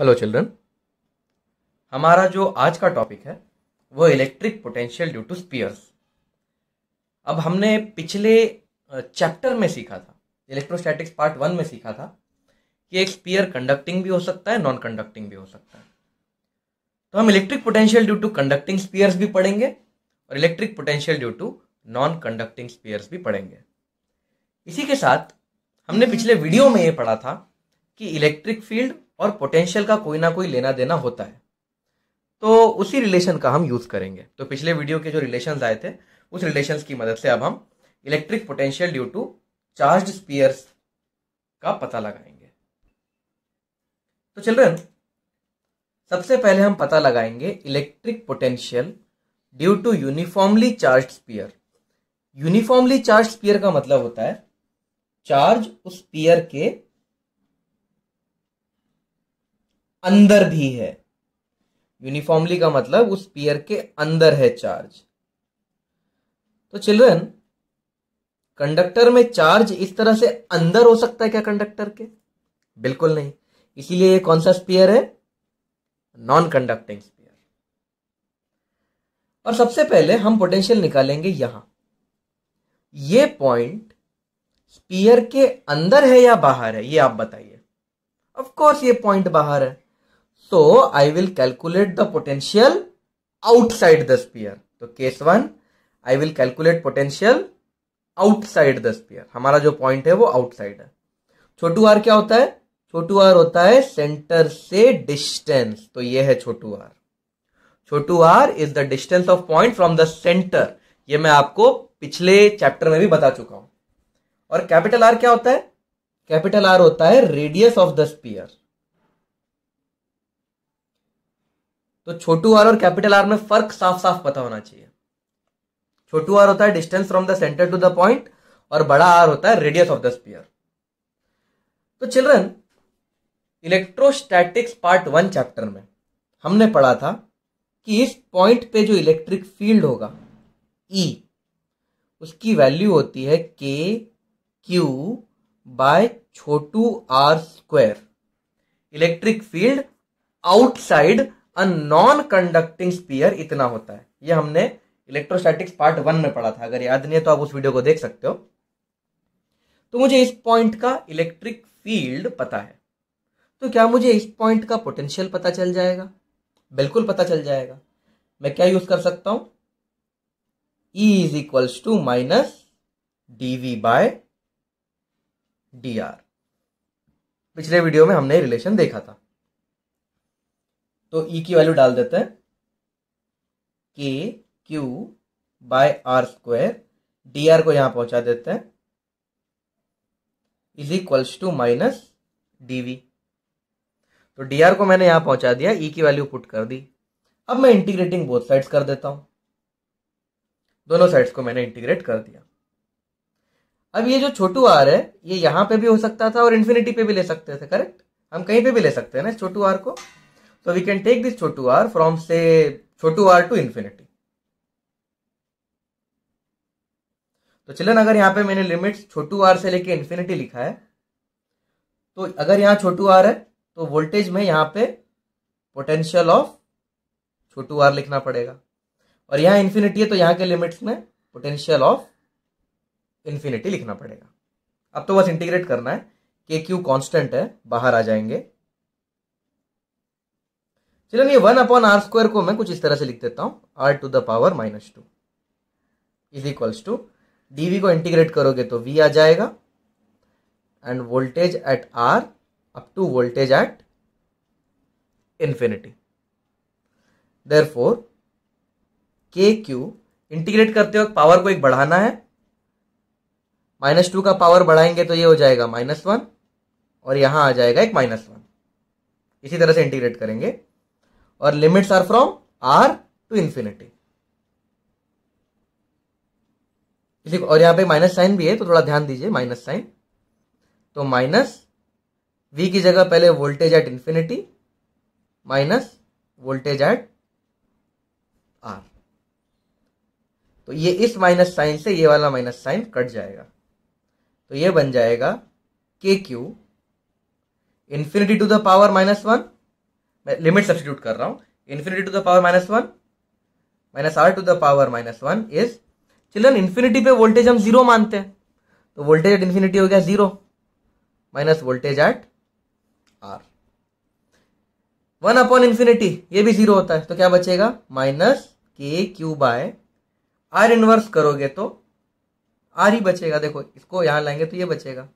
Hello children हमारा जो आज का टॉपिक है वो electric potential due to spheres अब हमने पिछले चैप्टर में सीखा था इलेक्ट्रोस्टैटिक्स पार्ट वन में सीखा था कि एक स्पीयर कंडक्टिंग भी हो सकता है नॉन कंडक्टिंग भी हो सकता है तो हम electric potential due to conducting spheres भी पढ़ेंगे और electric potential due to non conducting spheres भी पढ़ेंगे इसी के साथ हमने पिछले वीडियो में ये पढ़ा था कि इलेक्ट्रिक फील्ड और पोटेंशियल का कोई ना कोई लेना देना होता है तो उसी रिलेशन का हम यूज़ करेंगे तो पिछले वीडियो के जो रिलेशन आए थे उस रिलेशन की मदद से अब हम electric potential due to charge spheres का पता लगाएंगे तो चिल्ड्रन सबसे पहले हम पता लगाएंगे electric potential due to uniformly charge sphere uniformly charge sphere का मतलब होता है चार्ज उस स्पीयर के अंदर भी है यूनिफॉर्मली का मतलब उस पियर के अंदर है चार्ज तो चिल्ड्रन कंडक्टर में चार्ज इस तरह से अंदर हो सकता है क्या कंडक्टर के बिल्कुल नहीं इसीलिए ये कौन सा स्पीयर है नॉन कंडक्टिंग स्पीयर और सबसे पहले हम पोटेंशियल निकालेंगे यहां ये पॉइंट स्पीयर के अंदर है या बाहर है ये आप बताइए ऑफ कोर्स ये पॉइंट बाहर है So तो I will calculate the potential outside the sphere. तो case one I will calculate potential outside the sphere हमारा जो पॉइंट है वो आउटसाइड है छोटू आर क्या होता है छोटू आर होता है सेंटर से डिस्टेंस तो ये है छोटू आर छोटू are is the distance of point from the centre ये मैं आपको पिछले चैप्टर में भी बता चुका हूं और कैपिटल आर क्या होता है कैपिटल आर होता है रेडियस ऑफ द स्पीयर तो छोटू आर और कैपिटल आर में फर्क साफ साफ पता होना चाहिए छोटू आर होता है distance from the centre to the point और बड़ा आर होता है रेडियस ऑफ द स्पीयर तो children electrostatics part one chapter में हमने पढ़ा था कि इस पॉइंट पे जो इलेक्ट्रिक फील्ड होगा ई e, उसकी वैल्यू होती है के क्यू बाय छोटू are square electric field outside non conducting sphere इतना होता है ये हमने इलेक्ट्रोस्टैटिक्स पार्ट वन में पढ़ा था अगर याद नहीं है तो आप उस वीडियो को देख सकते हो तो मुझे इस पॉइंट का इलेक्ट्रिक फील्ड पता है तो क्या मुझे इस पॉइंट का पोटेंशियल पता चल जाएगा बिल्कुल पता चल जाएगा मैं क्या यूज कर सकता हूं E is equals to minus D V by D R पिछले वीडियो में हमने रिलेशन देखा था तो ई e की वैल्यू डाल देते हैं K Q by R square D are को यहां पहुंचा देते हैं is equals to minus DV तो डी आर को मैंने यहां पहुंचा दिया ई e की वैल्यू पुट कर दी अब मैं इंटीग्रेटिंग बोथ साइड्स कर देता हूं दोनों साइड्स को मैंने इंटीग्रेट कर दिया अब ये जो छोटू आर है ये यहां पे भी हो सकता था और इन्फिनिटी पे भी ले सकते थे करेक्ट हम कहीं पे भी ले सकते हैं ना छोटू आर को So we can take this chotu r from say chotu r to infinity. तो चलन अगर यहां पे मैंने लिमिट छोटू आर से लेके इन्फिनिटी लिखा है तो अगर यहां छोटू आर है तो वोल्टेज में यहां पे पोटेंशियल ऑफ छोटू आर लिखना पड़ेगा और यहां इन्फिनिटी है तो यहां के लिमिट्स में पोटेंशियल ऑफ इन्फिनिटी लिखना पड़ेगा अब तो बस इंटीग्रेट करना है के क्यू कॉन्स्टेंट है बाहर आ जाएंगे चलिए वन अपॉन आर स्क्वायर को मैं कुछ इस तरह से लिख देता हूँ r to the power minus two is equals to dV को इंटीग्रेट करोगे तो वी आ जाएगा and voltage at r up to voltage at infinity therefore k q integrate करते वक्त पावर को एक बढ़ाना है माइनस टू का पावर बढ़ाएंगे तो ये हो जाएगा माइनस वन और यहां आ जाएगा एक माइनस वन इसी तरह से इंटीग्रेट करेंगे और limits are from are to infinity और यहां पे माइनस साइन भी है तो थोड़ा ध्यान दीजिए माइनस साइन तो माइनस वी की जगह पहले voltage at infinity minus voltage at r तो ये इस माइनस साइन से ये वाला माइनस साइन कट जाएगा तो ये बन जाएगा k q infinity to the power minus one मैं लिमिट सब्सिट्यूट कर रहा हूँ infinity to the power minus one minus r to the power minus one is children infinity पे वोल्टेज हम जीरो मानते हैं तो वोल्टेज एट इन्फिनिटी हो गया zero minus voltage at r one upon infinity ये भी जीरो होता है तो क्या बचेगा minus k Q by are inverse करोगे तो आर ही बचेगा देखो इसको यहां लाएंगे तो ये बचेगा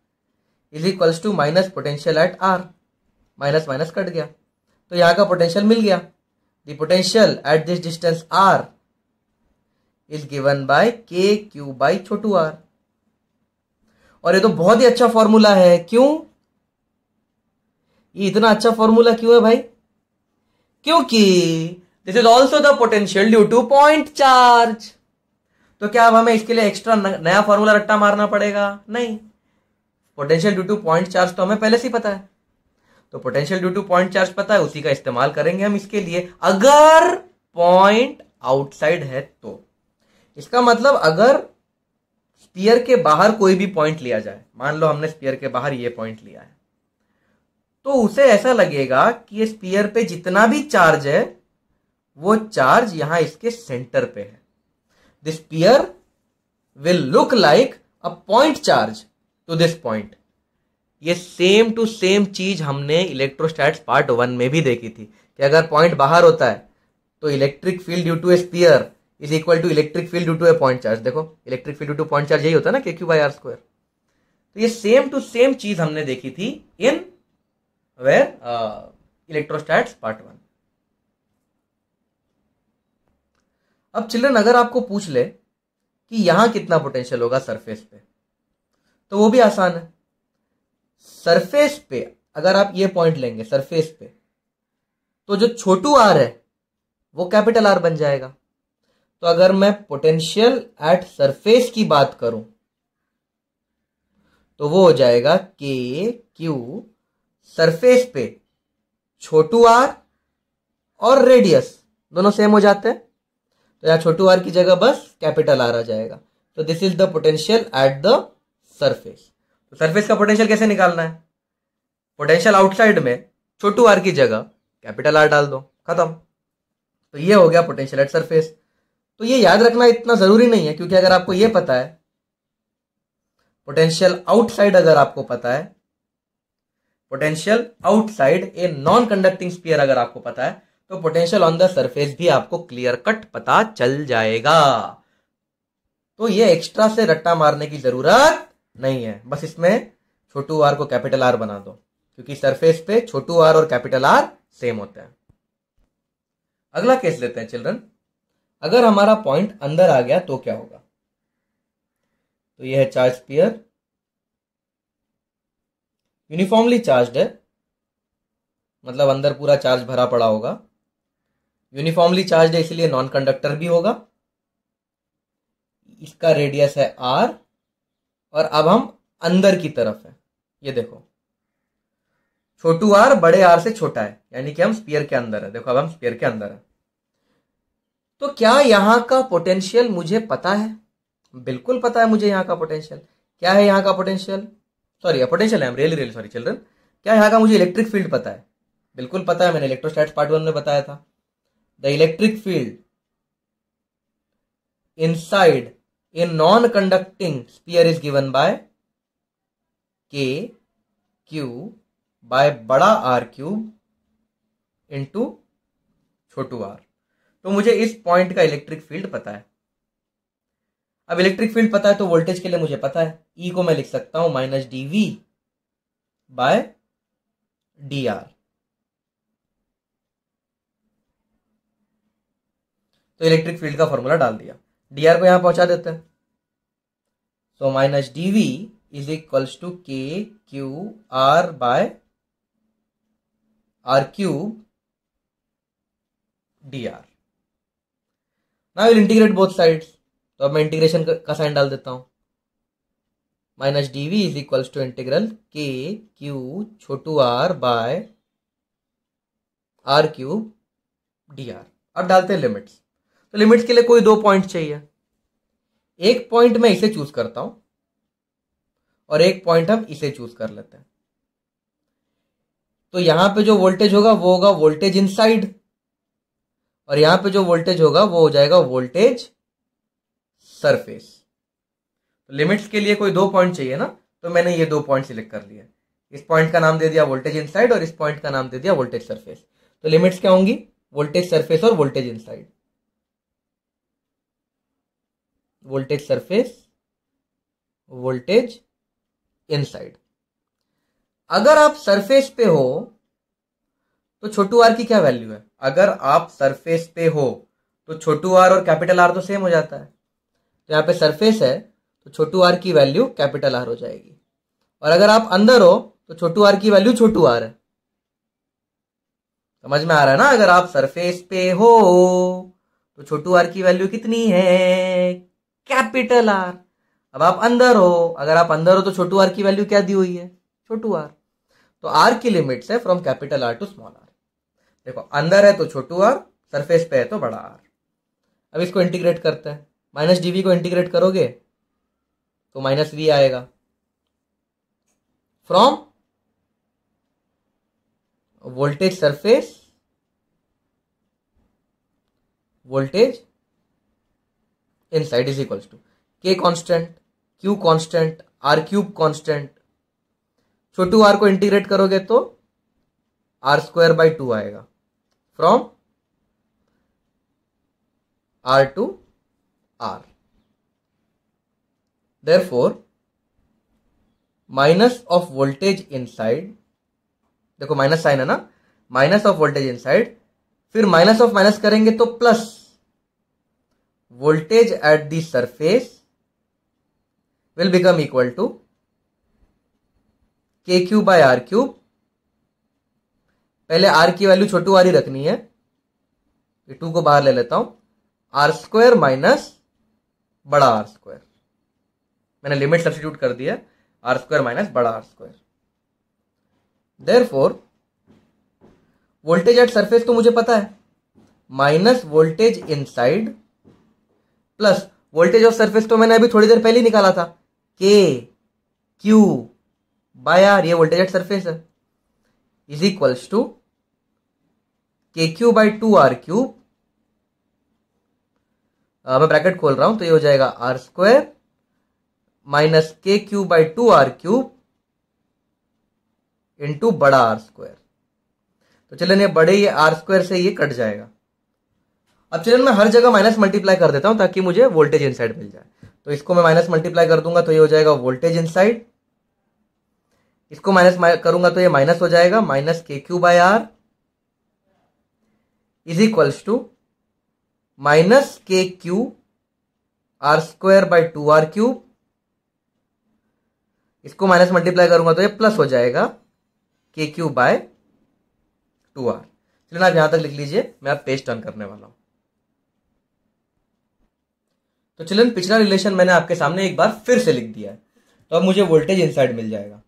is equals to minus potential at r minus minus cut गया तो यहां का पोटेंशियल मिल गया the potential at this distance r is given by k Q by छोटू आर और ये तो बहुत ही अच्छा फॉर्मूला है क्यों ये इतना अच्छा फॉर्मूला क्यों है भाई क्योंकि this is also the potential due to point charge तो क्या अब हमें इसके लिए एक्स्ट्रा नया फॉर्मूला रट्टा मारना पड़ेगा नहीं potential due to point charge तो हमें पहले से ही पता है तो potential due to point charge पता है उसी का इस्तेमाल करेंगे हम इसके लिए अगर पॉइंट आउटसाइड है तो इसका मतलब अगर स्पीयर के बाहर कोई भी पॉइंट लिया जाए मान लो हमने स्पीयर के बाहर ये पॉइंट लिया है तो उसे ऐसा लगेगा कि ये स्पीयर पे जितना भी चार्ज है वो चार्ज यहां इसके सेंटर पे है this sphere will look like a point charge to this point ये सेम टू सेम चीज हमने इलेक्ट्रोस्टैट्स पार्ट वन में भी देखी थी कि अगर पॉइंट बाहर होता है तो electric field due to a sphere is equal to electric field due to a point charge देखो electric field due to point charge यही होता है ना के क्यू बाई आर स्क्वायर तो ये सेम टू सेम चीज हमने देखी थी in where electrostatics part one अब चिल्ड्रन अगर आपको पूछ ले कि यहां कितना पोटेंशियल होगा सरफेस पे तो वो भी आसान है सरफेस पे अगर आप ये पॉइंट लेंगे सरफेस पे तो जो छोटू आर है वो कैपिटल आर बन जाएगा तो अगर मैं पोटेंशियल एट सरफेस की बात करूं तो वो हो जाएगा के क्यू सरफेस पे छोटू आर और रेडियस दोनों सेम हो जाते हैं तो यहाँ छोटू आर की जगह बस कैपिटल आर आ जाएगा तो this is the potential at the surface तो सरफेस का पोटेंशियल कैसे निकालना है पोटेंशियल आउटसाइड में छोटू आर की जगह कैपिटल आर डाल दो खत्म तो ये हो गया पोटेंशियल एट सरफेस तो ये याद रखना इतना जरूरी नहीं है क्योंकि अगर आपको ये पता है पोटेंशियल आउटसाइड अगर आपको पता है potential outside a non conducting sphere अगर आपको पता है तो पोटेंशियल ऑन द सरफेस भी आपको क्लियर कट पता चल जाएगा तो ये एक्स्ट्रा से रट्टा मारने की जरूरत नहीं है बस इसमें छोटू आर को कैपिटल आर बना दो क्योंकि सरफेस पे छोटू आर और कैपिटल आर सेम होते हैं अगला केस लेते हैं चिल्ड्रन अगर हमारा पॉइंट अंदर आ गया तो क्या होगा तो यह है चार्ज पियर यूनिफॉर्मली चार्ज है मतलब अंदर पूरा चार्ज भरा पड़ा होगा यूनिफॉर्मली चार्ज है इसलिए नॉन कंडक्टर भी होगा इसका रेडियस है आर और अब हम अंदर की तरफ है ये देखो छोटू आर बड़े आर से छोटा है यानी कि हम स्पीयर के अंदर है देखो अब हम स्पीयर के अंदर है तो क्या यहां का पोटेंशियल मुझे पता है बिल्कुल पता है मुझे यहां का पोटेंशियल क्या है यहां का पोटेंशियल सॉरी पोटेंशियल है रियली रियली सॉरी चिल्ड्रन क्या यहां का मुझे इलेक्ट्रिक फील्ड पता है बिल्कुल पता है मैंने इलेक्ट्रोस्टैट्स पार्ट वन में बताया था the electric field inside a non conducting sphere is given by k q by बड़ा r क्यूब इंटू छोटू r तो मुझे इस पॉइंट का इलेक्ट्रिक फील्ड पता है अब इलेक्ट्रिक फील्ड पता है तो वोल्टेज के लिए मुझे पता है ई e को मैं लिख सकता हूं minus D V by D r तो इलेक्ट्रिक फील्ड का फॉर्मूला डाल दिया डी आर को यहां पहुंचा देते हैं so minus D V is equals to k q r by r cube d r will integrate both sides तो अब मैं इंटीग्रेशन का साइन डाल देता हूं minus D V is equals to integral k q छोटू r by r cube d r अब डालते हैं लिमिट्स तो लिमिट के लिए कोई दो पॉइंट चाहिए एक पॉइंट मैं इसे चूज करता हूं और एक पॉइंट हम इसे चूज कर लेते हैं तो यहां पे जो वोल्टेज होगा वो होगा वोल्टेज इनसाइड और यहां पे जो वोल्टेज होगा वो हो जाएगा वोल्टेज सरफेस तो लिमिट्स के लिए कोई दो पॉइंट चाहिए ना तो मैंने ये दो पॉइंट सिलेक्ट कर लिया इस पॉइंट का नाम दे दिया वोल्टेज इनसाइड और इस पॉइंट का नाम दे दिया वोल्टेज सरफेस तो लिमिट्स क्या होंगी वोल्टेज सरफेस और voltage inside voltage surface voltage inside अगर आप सरफेस पे हो तो छोटू आर की क्या वैल्यू है अगर आप सरफेस पे हो तो छोटू आर और कैपिटल आर तो सेम हो जाता है तो यहाँ पे सरफेस है तो छोटू आर की वैल्यू कैपिटल आर हो जाएगी और अगर आप अंदर हो तो छोटू आर की वैल्यू छोटू आर है समझ में आ रहा है ना अगर आप सरफेस पे हो तो छोटू आर की वैल्यू कितनी है कैपिटल आर अब आप अंदर हो अगर आप अंदर हो तो छोटू आर की वैल्यू क्या दी हुई है छोटू आर तो आर की लिमिट्स है from capital R to small r देखो अंदर है तो छोटू आर सरफेस पे है तो बड़ा आर अब इसको इंटीग्रेट करते हैं माइनस डीवी को इंटीग्रेट करोगे तो माइनस वी आएगा from voltage surface voltage inside is equals to k constant q constant r cube constant छोटू आर को इंटीग्रेट करोगे तो आर स्क्वायर बाई टू आएगा from are to r therefore minus of voltage inside देखो minus sign है ना minus of voltage inside फिर minus of minus करेंगे तो plus voltage at the surface will become equal to Q by r cube पहले r की value छोटू r ही रखनी है ये टू को बाहर ले लेता हूं आर स्क्वायर माइनस बड़ा आर स्क्वायर मैंने लिमिट सब्सिट्यूट कर दिया आर स्क्वायर माइनस बड़ा R square therefore voltage at surface तो मुझे पता है minus voltage inside plus voltage of surface तो मैंने अभी थोड़ी देर पहले निकाला था के क्यू बाय आर ये वोल्टेज एट सरफेस है is equals to k Q by two are cube मैं ब्रैकेट खोल रहा हूं तो ये हो जाएगा r square minus k Q by two are cube into बड़ा आर स्क्वायर तो चलिए बड़े ये आर स्क्वायर से ये कट जाएगा अब चलिए मैं हर जगह माइनस मल्टीप्लाई कर देता हूँ ताकि मुझे वोल्टेज इन मिल जाए तो इसको मैं माइनस मल्टीप्लाई कर दूंगा तो ये हो जाएगा वोल्टेज इन इसको माइनस करूंगा तो ये माइनस हो जाएगा minus k Q by r is equals to minus k q r square by two are cube इसको माइनस मल्टीप्लाई करूंगा तो ये प्लस हो जाएगा k Q by two are चलिए आप यहां तक लिख लीजिए मैं आप पेस्ट ऑन करने वाला हूं तो चिल्ड्रन पिछला रिलेशन मैंने आपके सामने एक बार फिर से लिख दिया है तो अब मुझे वोल्टेज इनसाइड मिल जाएगा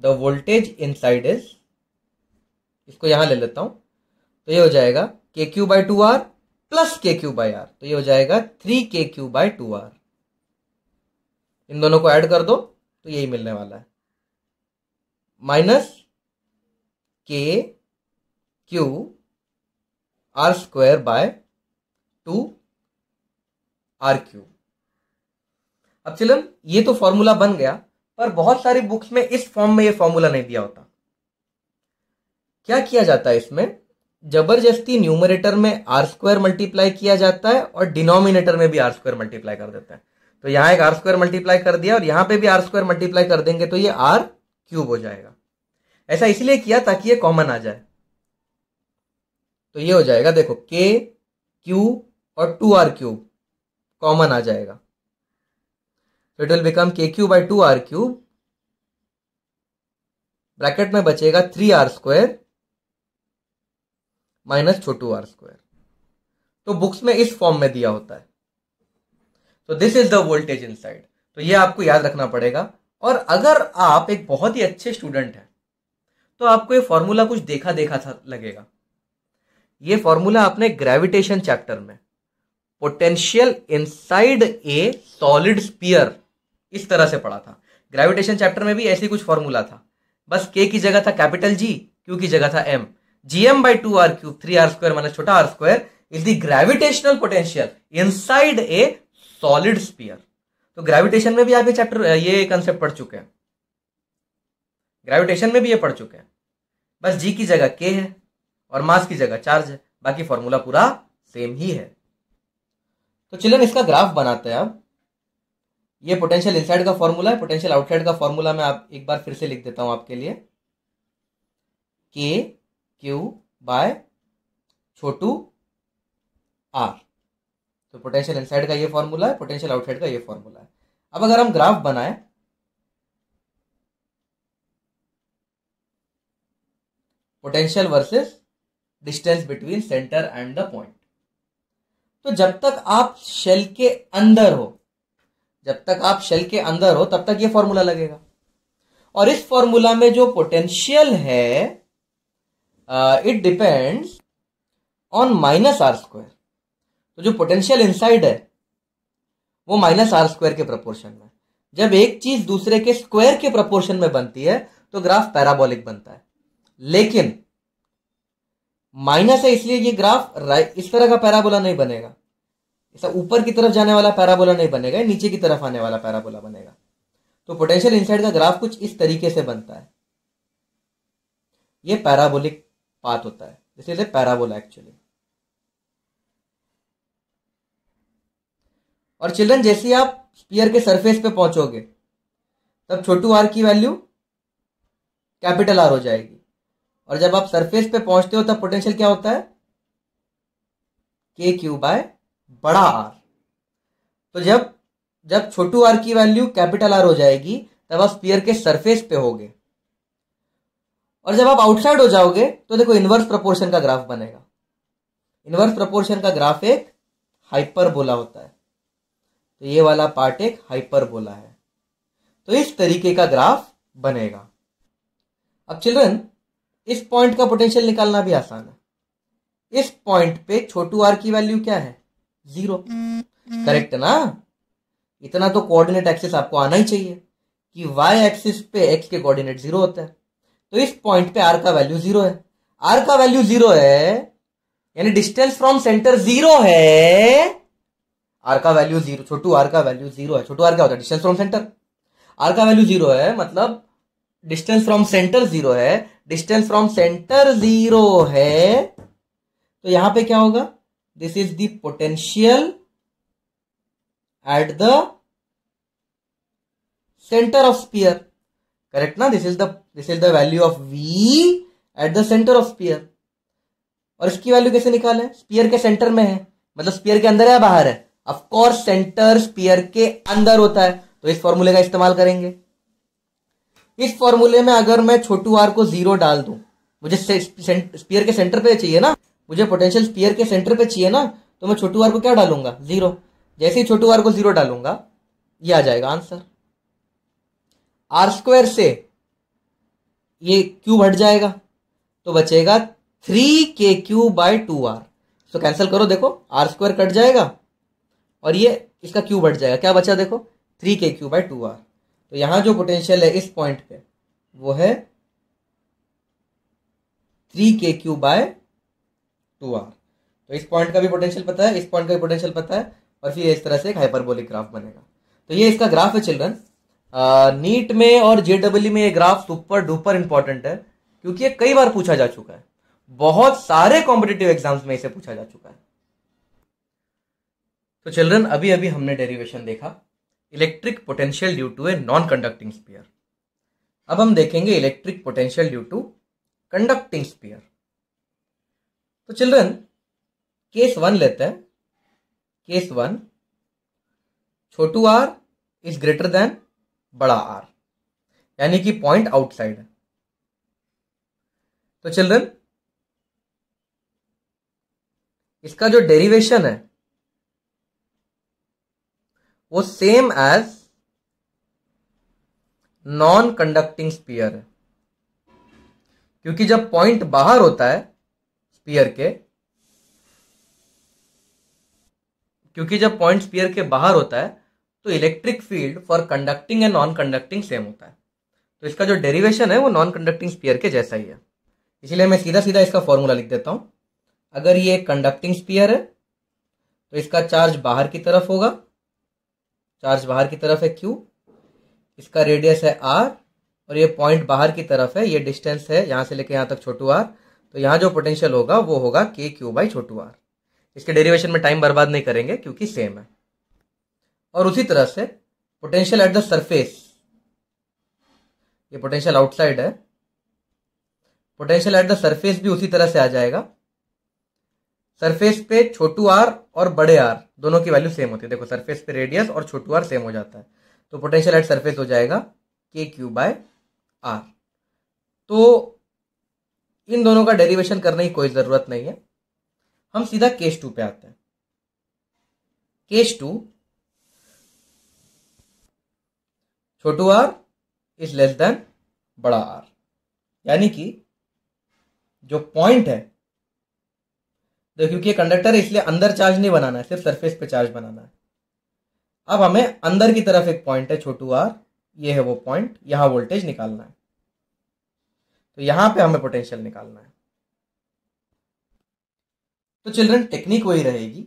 द वोल्टेज इनसाइड इज इसको यहां ले लेता हूं तो ये हो जाएगा k Q by two r plus k Q by r तो ये हो जाएगा थ्री के क्यू बाई टू आर इन दोनों को ऐड कर दो तो यही मिलने वाला है minus k q r square by two are cube अब चलन ये तो फॉर्मूला बन गया पर बहुत सारी बुक्स में इस फॉर्म में ये फॉर्मूला नहीं दिया होता क्या किया जाता है इसमें जबरदस्ती न्यूमरेटर में आर स्क्वायर मल्टीप्लाई किया जाता है और डिनोमिनेटर में भी आर स्क्वायर मल्टीप्लाई कर देते हैं तो यहां एक आर स्क्वायर मल्टीप्लाई कर दिया और यहां पे भी आर स्क्वायर मल्टीप्लाई कर देंगे तो ये आर क्यूब हो जाएगा ऐसा इसलिए किया ताकि ये कॉमन आ जाए तो ये हो जाएगा देखो के क्यू और टू आर क्यूब कॉमन आ जाएगा it will become k Q by two are cube bracket में बचेगा थ्री आर स्क्वायर माइनस छोटू आर स्क्वायर तो बुक्स में इस फॉर्म में दिया होता है तो this is the voltage inside तो ये आपको याद रखना पड़ेगा और अगर आप एक बहुत ही अच्छे स्टूडेंट हैं तो आपको ये फॉर्मूला कुछ देखा देखा था लगेगा ये फॉर्मूला आपने ग्रेविटेशन चैप्टर में potential inside a solid sphere इस तरह से पढ़ा था ग्रेविटेशन चैप्टर में भी ऐसी कुछ फॉर्मूला था बस के की जगह था कैपिटल जी क्यू की जगह था M G M by two are cube three are square minus छोटा r square is the gravitational potential side a solid sphere तो ग्रेविटेशन में भी आप ये चैप्टर ये कंसेप्ट पढ़ चुके हैं ग्रेविटेशन में भी ये पढ़ चुके हैं बस जी की जगह के है और मास की जगह चार्ज है बाकी फॉर्मूला पूरा सेम ही है तो चिल्ड्रन इसका ग्राफ बनाते हैं आप ये पोटेंशियल इनसाइड का फॉर्मूला है पोटेंशियल आउटसाइड का फॉर्मूला मैं आप एक बार फिर से लिख देता हूं आपके लिए के क्यू बाय छोटू आर तो पोटेंशियल इनसाइड का ये फॉर्मूला है पोटेंशियल आउटसाइड का ये फॉर्मूला है अब अगर हम ग्राफ बनाए potential versus distance between centre and the point तो जब तक आप शेल के अंदर हो जब तक आप शेल के अंदर हो तब तक ये फॉर्मूला लगेगा और इस फॉर्मूला में जो पोटेंशियल है it depends on minus r square तो जो पोटेंशियल इनसाइड है वो माइनस आर स्क्वायर के प्रपोर्शन में जब एक चीज दूसरे के स्क्वायर के प्रपोर्शन में बनती है तो ग्राफ पैराबोलिक बनता है लेकिन माइनस है इसलिए ये ग्राफ इस तरह का पैराबोला नहीं बनेगा ऐसा ऊपर की तरफ जाने वाला पैराबोला नहीं बनेगा नीचे की तरफ आने वाला पैराबोला बनेगा तो पोटेंशियल इनसाइड का ग्राफ कुछ इस तरीके से बनता है ये पैराबोलिक पात होता है दिस पैराबोला एक्चुअली और चिल्ड्रन जैसे आप स्पीयर के सरफेस पे पहुंचोगे तब छोटू आर की वैल्यू कैपिटल आर हो जाएगी और जब आप सरफेस पे पहुंचते हो तब पोटेंशियल क्या होता है के क्यू बाय बड़ा आर तो जब जब छोटू आर की वैल्यू कैपिटल आर हो जाएगी तब आप स्पीयर के सरफेस पे होगे और जब आप आउटसाइड हो जाओगे तो देखो इनवर्स प्रपोर्शन का ग्राफ बनेगा इनवर्स प्रपोर्शन का ग्राफ एक हाइपरबोला होता है तो ये वाला पार्ट एक हाइपरबोला है तो इस तरीके का ग्राफ बनेगा अब चिल्ड्रन इस पॉइंट का पोटेंशियल निकालना भी आसान है इस पॉइंट पे छोटू आर की वैल्यू क्या है जीरो करेक्ट ना इतना तो कोऑर्डिनेट एक्सिस आपको आना ही चाहिए कि वाई एक्सिस पे एक्स के कोऑर्डिनेट जीरो होता है तो इस पॉइंट पे आर का वैल्यू जीरो है आर का वैल्यू जीरो है यानी डिस्टेंस फ्रॉम सेंटर जीरो है आर का वैल्यू जीरो छोटू आर का वैल्यू जीरो है छोटू आर क्या होता है डिस्टेंस फ्रॉम सेंटर आर का वैल्यू जीरो है मतलब डिस्टेंस फ्रॉम सेंटर जीरो है डिस्टेंस फ्रॉम सेंटर जीरो है तो यहां पे क्या होगा this is potential potential at the centre of sphere correct ना this is the this is the value of V at the centre of sphere और इसकी वैल्यू कैसे निकाले स्पीयर के सेंटर में है मतलब स्पीयर के अंदर है या बाहर है ऑफ कोर्स सेंटर स्पीयर के अंदर होता है तो इस फॉर्मूले का इस्तेमाल करेंगे इस फॉर्मूले में अगर मैं छोटू आर को जीरो डाल दू मुझे स्पीयर के सेंटर पे चाहिए ना मुझे पोटेंशियल स्पीयर के सेंटर पे चाहिए ना तो मैं छोटू आर को क्या डालूंगा जीरो जैसे ही छोटू आर को जीरो डालूंगा ये आ जाएगा आंसर आर स्क्वायर से ये क्यूब हट जाएगा तो बचेगा थ्री के Q by two r so cancel करो देखो आर स्क्वायर कट जाएगा और ये इसका क्यूब हट जाएगा क्या बचा देखो थ्री के क्यू बाय टू आर तो यहां जो पोटेंशियल है इस पॉइंट पे वो है थ्री के क्यू बाय टू आर तो इस पॉइंट का भी पोटेंशियल पता है इस पॉइंट का भी पोटेंशियल पता है और फिर इस तरह से एक हाइपरबोलिक ग्राफ बनेगा तो ये इसका ग्राफ है चिल्ड्रन नीट में और जेडब्ल्यू में ये ग्राफ सुपर डुपर इंपॉर्टेंट है क्योंकि ये कई बार पूछा जा चुका है बहुत सारे कॉम्पिटेटिव एग्जाम्स में इसे पूछा जा चुका है तो चिल्ड्रन अभी अभी हमने डेरिवेशन देखा electric potential due to a non conducting sphere अब हम देखेंगे electric potential due to conducting sphere तो चिल्ड्रन केस वन लेते हैं केस वन छोटू आर इज ग्रेटर देन बड़ा आर यानी कि पॉइंट आउटसाइड है तो चिल्ड्रन इसका जो डेरिवेशन है वो same as non conducting sphere है क्योंकि जब पॉइंट बाहर होता है स्पीयर के क्योंकि जब पॉइंट स्पीयर के बाहर होता है तो electric field for conducting and non conducting same होता है तो इसका जो डेरिवेशन है वो नॉन कंडक्टिंग स्पीयर के जैसा ही है इसलिए मैं सीधा सीधा इसका फॉर्मूला लिख देता हूं अगर ये कंडक्टिंग स्पीयर है तो इसका चार्ज बाहर की तरफ होगा चार्ज बाहर की तरफ है क्यू इसका रेडियस है आर और ये पॉइंट बाहर की तरफ है ये डिस्टेंस है यहां से लेकर यहां तक छोटू r तो यहां जो पोटेंशियल होगा वो होगा के क्यू बाई छोटू आर इसके डेरिवेशन में टाइम बर्बाद नहीं करेंगे क्योंकि सेम है और उसी तरह से पोटेंशियल एट द सरफेस ये पोटेंशियल आउटसाइड है पोटेंशियल एट द सरफेस भी उसी तरह से आ जाएगा सरफेस पे छोटू आर और बड़े आर दोनों की वैल्यू सेम होती है देखो सरफेस पे रेडियस और छोटू आर सेम हो जाता है तो पोटेंशियल एट सरफेस हो जाएगा के क्यू बाय आर तो इन दोनों का डेरिवेशन करने की कोई ज़रूरत नहीं है हम सीधा केस टू पे आते हैं केस टू छोटू आर इज लेस देन बड़ा आर यानी कि जो पॉइंट है तो क्योंकि ये कंडक्टर है इसलिए अंदर चार्ज नहीं बनाना है सिर्फ सरफेस पे चार्ज बनाना है अब हमें अंदर की तरफ एक पॉइंट है छोटू आर ये है वो पॉइंट यहां वोल्टेज निकालना है तो यहां पे हमें पोटेंशियल निकालना है तो चिल्ड्रन टेक्निक वही रहेगी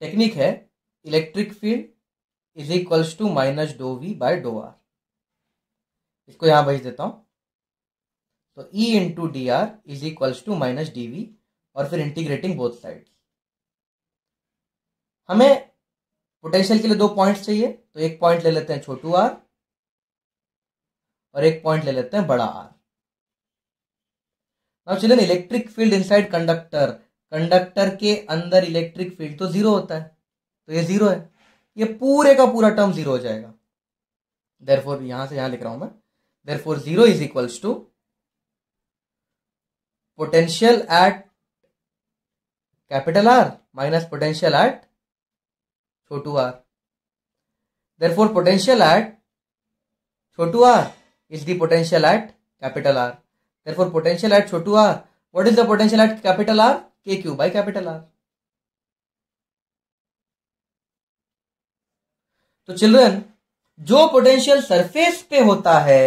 टेक्निक है electric field is equals to minus d V by d R इसको यहां भेज देता हूं तो E into d R is equals to minus D V और फिर इंटीग्रेटिंग बोथ साइड हमें पोटेंशियल के लिए दो पॉइंट चाहिए तो एक पॉइंट ले लेते हैं छोटू आर और एक पॉइंट ले लेते हैं बड़ा आर नाउ चलिए electric field inside conductor conductor के अंदर इलेक्ट्रिक फील्ड तो जीरो होता है तो ये जीरो है ये पूरे का पूरा टर्म जीरो हो जाएगा देर फोर यहां से यहां लिख रहा हूं मैं therefore zero is equals to potential at capital R minus potential at छोटू R therefore potential at छोटू are is the potential at capital R therefore potential at छोटू R what is the potential at capital R K Q by capital R तो children जो potential surface पे होता है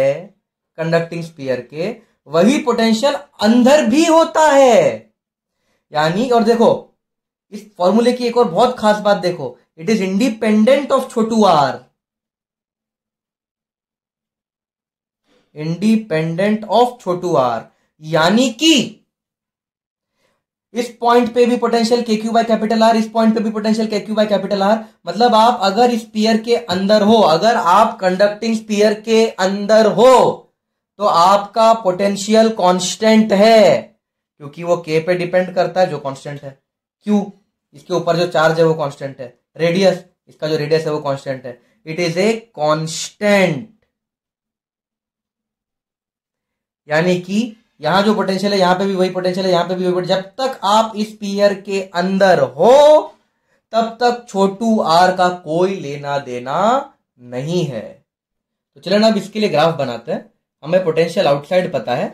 conducting spear के वही potential अंदर भी होता है यानी और देखो इस फॉर्मूले की एक और बहुत खास बात देखो इट इज इंडिपेंडेंट ऑफ छोटू आर इंडिपेंडेंट ऑफ छोटू आर यानी कि इस पॉइंट पे भी potential K Q by capital R इस पॉइंट पे भी potential K Q by capital are मतलब आप अगर इस स्पीयर के अंदर हो अगर आप कंडक्टिंग स्पीयर के अंदर हो तो आपका पोटेंशियल कांस्टेंट है क्योंकि वो के पे डिपेंड करता है जो कॉन्स्टेंट है क्यू इसके ऊपर जो चार्ज है वो कॉन्स्टेंट है रेडियस इसका जो रेडियस है वो कॉन्स्टेंट है इट इज ए कॉन्स्टेंट यानी कि यहां जो पोटेंशियल है यहां पे भी वही पोटेंशियल है यहां पे भी वही जब तक आप इस पियर के अंदर हो तब तक छोटू आर का कोई लेना देना नहीं है तो चलो ना अब इसके लिए ग्राफ बनाते हैं हमें पोटेंशियल आउटसाइड पता है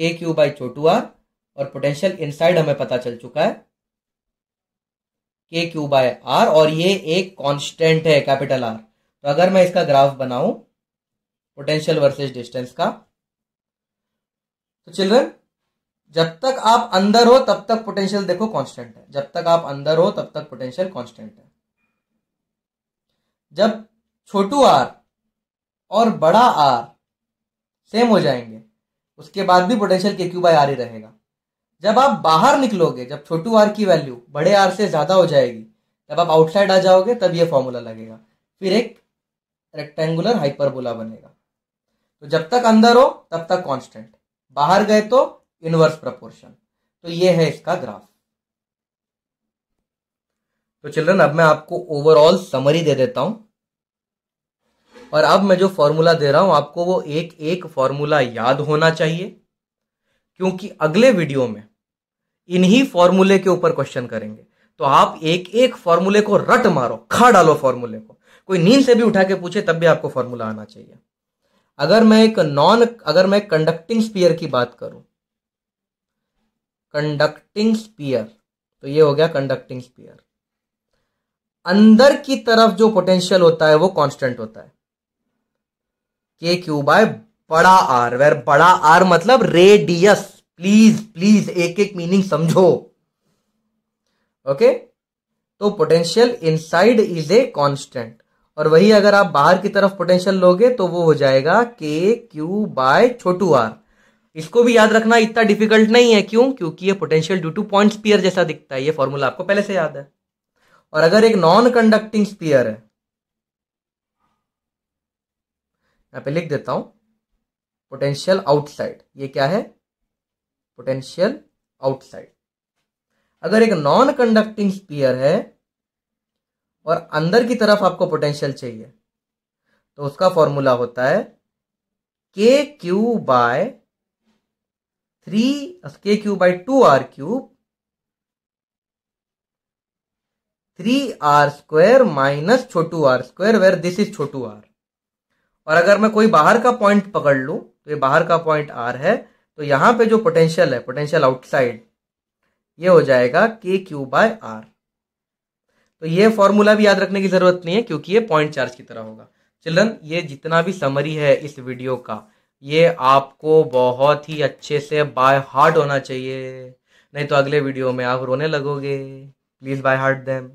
के क्यू बाई छोटू आर और पोटेंशियल इनसाइड हमें पता चल चुका है के क्यू बाय आर और ये एक कांस्टेंट है कैपिटल आर तो अगर मैं इसका ग्राफ बनाऊं पोटेंशियल वर्सेस डिस्टेंस का तो चिल्ड्रन जब तक आप अंदर हो तब तक पोटेंशियल देखो कांस्टेंट है जब तक आप अंदर हो तब तक पोटेंशियल कांस्टेंट है जब छोटू आर और बड़ा आर सेम हो जाएंगे उसके बाद भी potential K Q by are ही रहेगा जब आप बाहर निकलोगे जब छोटू आर की वैल्यू बड़े आर से ज़्यादा हो जाएगी जब आप आउटसाइड आ जाओगे तब ये फॉर्मूला लगेगा फिर एक रेक्टेंगुलर हाइपरबोला बनेगा तो जब तक अंदर हो तब तक कांस्टेंट बाहर गए तो इनवर्स प्रपोर्शन तो ये है इसका ग्राफ तो चिल्ड्रन अब मैं आपको ओवरऑल समरी दे देता हूं और अब मैं जो फॉर्मूला दे रहा हूं आपको वो एक एक फॉर्मूला याद होना चाहिए क्योंकि अगले वीडियो में इन्हीं फॉर्मूले के ऊपर क्वेश्चन करेंगे तो आप एक एक फॉर्मूले को रट मारो खा डालो फॉर्मूले को कोई नींद से भी उठा के पूछे तब भी आपको फॉर्मूला आना चाहिए अगर मैं एक नॉन अगर मैं कंडक्टिंग स्पीयर की बात करूं कंडक्टिंग स्पीयर तो ये हो गया कंडक्टिंग स्पीयर अंदर की तरफ जो पोटेंशियल होता है वो कांस्टेंट होता है के क्यू बाय बड़ा आर वेर बड़ा आर मतलब रेडियस प्लीज प्लीज एक एक मीनिंग समझो ओके तो potential inside is a constant और वही अगर आप बाहर की तरफ पोटेंशियल लोगे तो वो हो जाएगा के क्यू बाय छोटू आर इसको भी याद रखना इतना डिफिकल्ट नहीं है क्यों क्योंकि ये potential due to point sphere जैसा दिखता है ये फॉर्मूला आपको पहले से याद है और अगर एक नॉन कंडक्टिंग स्पीयर है यहां पे लिख देता हूं पोटेंशियल आउटसाइड ये क्या है पोटेंशियल आउटसाइड अगर एक नॉन कंडक्टिंग स्पीयर है और अंदर की तरफ आपको पोटेंशियल चाहिए तो उसका फॉर्मूला होता है के क्यू बाय थ्री के Q by two are cube three are square minus छोटू are square where this is छोटू आर और अगर मैं कोई बाहर का पॉइंट पकड़ लू तो ये बाहर का पॉइंट आर है तो यहां पे जो पोटेंशियल है पोटेंशियल आउटसाइड ये हो जाएगा के क्यू बाय आर तो ये फॉर्मूला भी याद रखने की जरूरत नहीं है क्योंकि ये पॉइंट चार्ज की तरह होगा चिल्ड्रन ये जितना भी समरी है इस वीडियो का ये आपको बहुत ही अच्छे से बाय हार्ट होना चाहिए नहीं तो अगले वीडियो में आप रोने लगोगे प्लीज़ बाय हार्ट देम